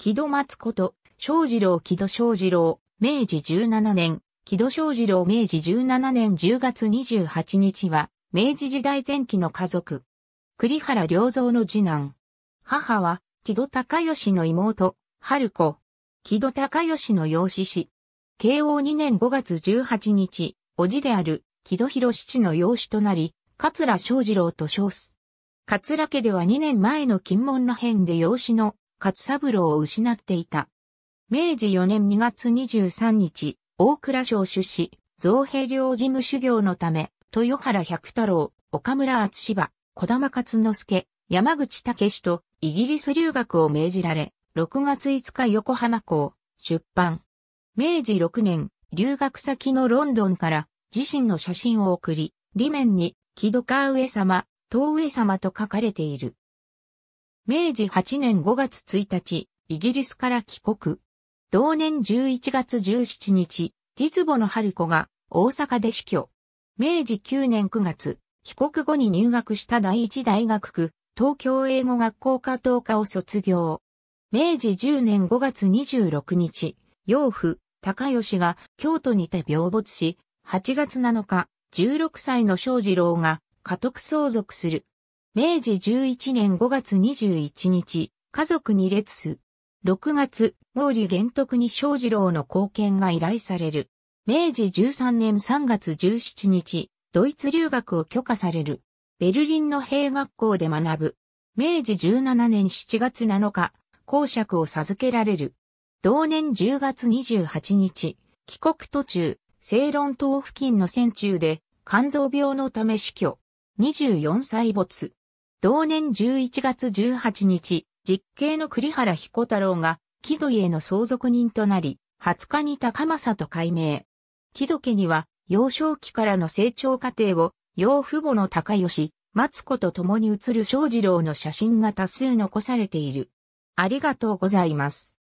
木戸松こと、正次郎木戸正次郎、明治17年、木戸正次郎明治17年10月28日は、明治時代前期の家族。栗原良三の次男。母は、木戸高義の妹、春子。木戸高義の養子氏。慶応2年5月18日、おじである、木戸博七の養子となり、桂正次郎と称す。桂家では2年前の金門の変で養子の勝三郎を失っていた。明治4年2月23日、大倉省出資、造兵領事務修行のため、豊原百太郎、岡村厚芝、小玉勝之助、山口武史とイギリス留学を命じられ、6月5日横浜港、出版。明治6年、留学先のロンドンから自身の写真を送り、裏面に、木戸川上様、東上様と書かれている。明治8年5月1日、イギリスから帰国。同年11月17日、実母の春子が大阪で死去。明治9年9月、帰国後に入学した第一大学区、東京英語学校科等科を卒業。明治10年5月26日、養父、高吉が京都にて病没し、8月7日、16歳の正二郎が家督相続する。明治11年5月21日、家族に列す。6月、毛利玄徳に小次郎の貢献が依頼される。明治13年3月17日、ドイツ留学を許可される。ベルリンの兵学校で学ぶ。明治17年7月7日、公爵を授けられる。同年10月28日、帰国途中、正論島付近の戦中で、肝臓病のため死去。24歳没。同年11月18日、実刑の栗原彦太郎が、木戸家の相続人となり、20日に高政と改名。木戸家には、幼少期からの成長過程を、養父母の高吉、松子と共に写る正二郎の写真が多数残されている。ありがとうございます。